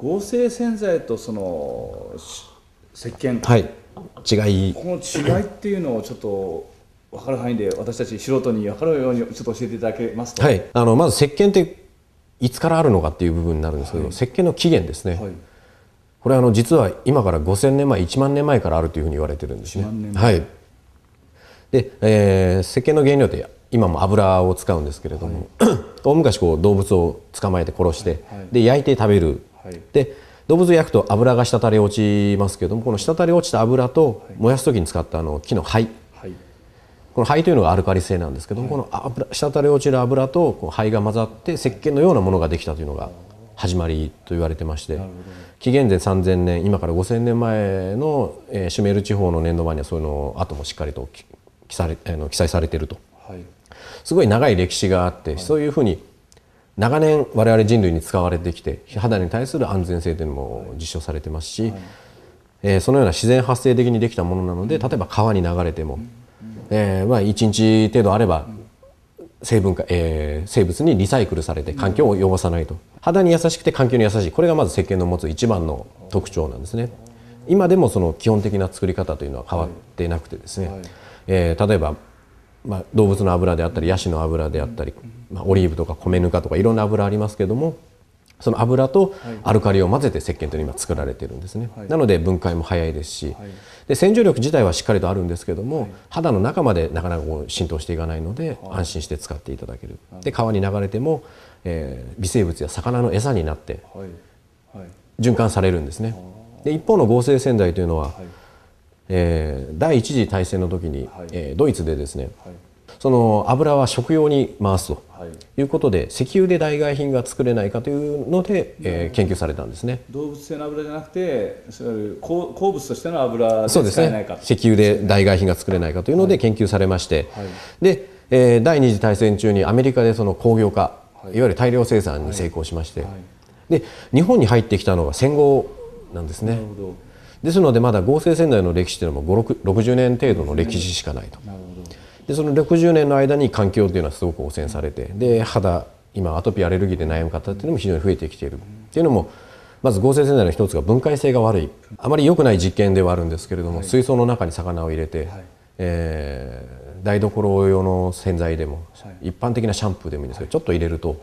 合成洗剤とその石鹸はい違いこの違いっていうのをちょっと分かる範囲で私たち素人に分かるようにちょっと教えていただけますはい、あのまず石鹸っていつからあるのかっていう部分になるんですけど、はい、石鹸の起源ですね、はい、これあの実は今から5000年前1万年前からあるというふうに言われてるんですねはいで、えー、石鹸の原料って今も油を使うんですけれども、大昔こう動物を捕まえて殺して、で焼いて食べるはい、で動物焼くと油が滴り落ちますけどもこの滴り落ちた油と燃やす時に使ったあの木の灰、はい、この灰というのがアルカリ性なんですけども、はい、この油滴り落ちる油とこの灰が混ざって石鹸のようなものができたというのが始まりと言われてまして、ね、紀元前3000年今から5000年前の、えー、シュメール地方の年度板にはそういうの後もしっかりと記されあの記載されてると、はい、すごい長い歴史があって、そういうふうに長年我々人類に使われてきて肌に対する安全性というのも実証されてますし、えー、そのような自然発生的にできたものなので例えば川に流れても、えー、まあ1日程度あれば成分か、えー、生物にリサイクルされて環境を汚さないと肌に優しくて環境に優しいこれがまず石鹸の持つ一番の特徴なんですね今でもその基本的な作り方というのは変わってなくてですね、えー、例えばまあ、動物の油であったりヤシの油であったり、まあ、オリーブとか米ぬかとかいろんな油ありますけどもその油とアルカリを混ぜて石鹸というのは今作られてるんですね、はい、なので分解も早いですし、はい、で洗浄力自体はしっかりとあるんですけども、はい、肌の中までなかなかこう浸透していかないので安心して使っていただける、で川に流れても、えー、微生物や魚の餌になって循環されるんですね、で一方の合成洗剤というのは、えー、第一次大戦の時に、はい、えー、ドイツでですね、はい、その油は食用に回すということで、はい、石油で代替品が作れないかというので、えー、研究されたんですね動物性の油じゃなくて鉱鉱物としての油そうですね石油で代替品が作れないかというので研究されまして、で、えー、第二次大戦中にアメリカでその工業化、い、わゆる大量生産に成功しまして、で日本に入ってきたのが戦後なんですね。なるほどですのでまだ合成洗剤の歴史というのも60年程度の歴史しかないと。でその60年の間に環境というのはすごく汚染されてで肌今アトピーアレルギーで悩む方っていうのも非常に増えてきているっていうのもまず合成洗剤の一つが分解性が悪いあまり良くない実験ではあるんですけれども、はい、水槽の中に魚を入れて、はい、えー、台所用の洗剤でも、はい、一般的なシャンプーでもいいんですけど、ちょっと入れると、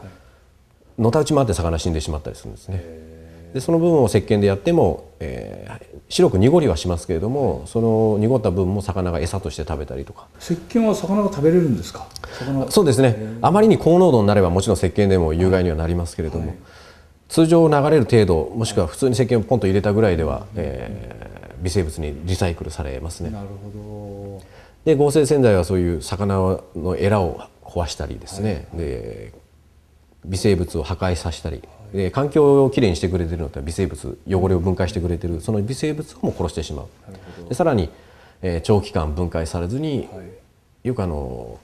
のたうち回って魚死んでしまったりするんですね。でその部分を石鹸でやっても、えー、白く濁りはしますけれどもその濁った分も魚が餌として食べたりとか石鹸は魚が食べれるんですかそうですねあまりに高濃度になればもちろん石鹸でも有害にはなりますけれども、はい、通常流れる程度もしくは普通に石鹸をポンと入れたぐらいでは、えー、微生物にリサイクルされますねなるほどで合成洗剤はそういう魚のエラを壊したりですね、はい、で微生物を破壊させたりえ環境をきれいにしてくれてるのって微生物汚れを分解してくれてるその微生物をも殺してしまうでさらに、え長期間分解されずに、はい、よくあの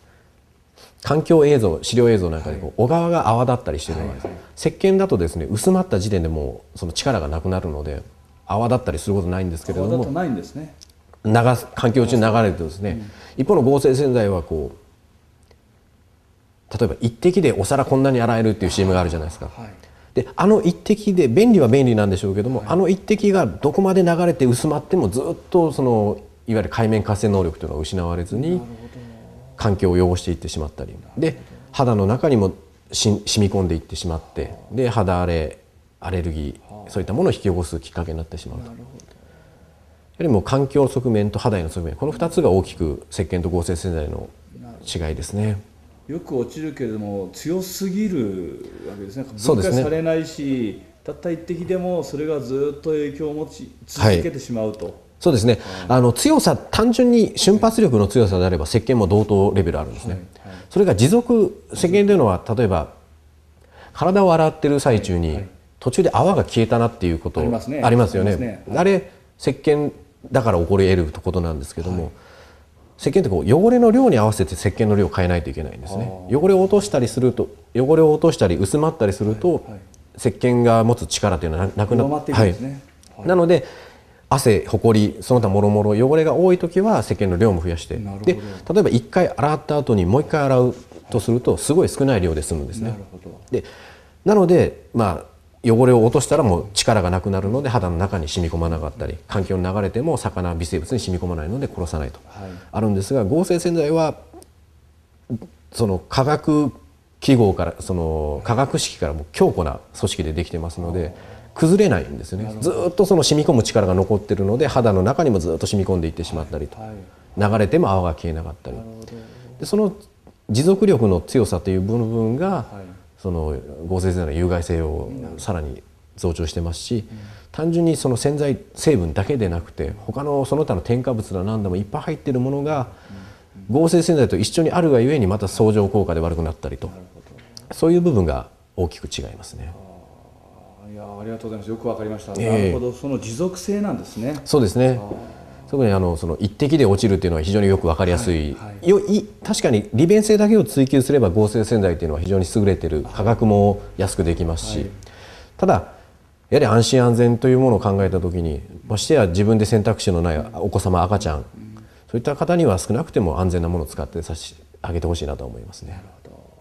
環境映像資料映像なんかでこう、はい、小川が泡だったりしてるのが、はい、石鹸だとですね薄まった時点でもうその力がなくなるので泡だったりすることないんですけれどもないんですね流環境中に流れるとですね、うん、一方の合成洗剤はこう例えば一滴でお皿こんなに洗えるっていう CM があるじゃないですか、はい、であの一滴で便利は便利なんでしょうけども、はい、あの一滴がどこまで流れて薄まってもずっとそのいわゆる海面活性能力というのは失われずに環境を汚していってしまったりで肌の中にも染み込んでいってしまってで肌荒れアレルギーそういったものを引き起こすきっかけになってしまうと。やはりもう環境側面と肌への側面この2つが大きく石鹸と合成洗剤の違いですね。よく落ちるけれども強すぎるわけですね分解されないし、ね、たった一滴でもそれがずっと影響を持ち続けてしまうと。はいそうですね、あの強さ単純に瞬発力の強さであれば石鹸も同等レベルあるんですね、はいはい、それが持続石鹸というのは例えば体を洗ってる最中に途中で泡が消えたなっていうことありますよね、ねねはい、あれ石鹸だから起こり得ることなんですけども、石鹸ってこう汚れの量に合わせて石鹸の量を変えないといけないんですね汚れを落としたりすると汚れを落としたり薄まったりすると、はいはい、石鹸が持つ力というのはなくなって、ねはいはい、なので汗ほこりその他もろもろ汚れが多い時は石鹸の量も増やしてで例えば1回洗った後にもう1回洗うとするとすごい少ない量で済むんですね。なでなので、まあ、汚れを落としたらもう力がなくなるので肌の中に染み込まなかったり環境に流れても魚微生物に染み込まないので殺さないと、はい、あるんですが合成洗剤はその化学記号からその化学式からも強固な組織でできてますので崩れないんですよねずっとその染み込む力が残ってるので肌の中にもずっと染み込んでいってしまったりと、流れても泡が消えなかったりでその持続力の強さという部分が、はいその合成性の有害性をさらに増長してますし、単純にその洗剤成分だけでなくて他のその他の添加物だ何でもいっぱい入ってるものが合成洗剤と一緒にあるがゆえにまた相乗効果で悪くなったりとそういう部分が大きく違いますね。いやありがとうございますよくわかりました、えー、なるほどその持続性なんですねそうですね特にあのその一滴で落ちるっていうのは非常によく分かりやすいはい、よい確かに利便性だけを追求すれば合成洗剤っていうのは非常に優れてる価格も安くできますし、はい、ただやはり安心安全というものを考えた時にましてや自分で選択肢のないお子様赤ちゃん、うん、そういった方には少なくても安全なものを使って差し上げてほしいなと思いますね。なるほど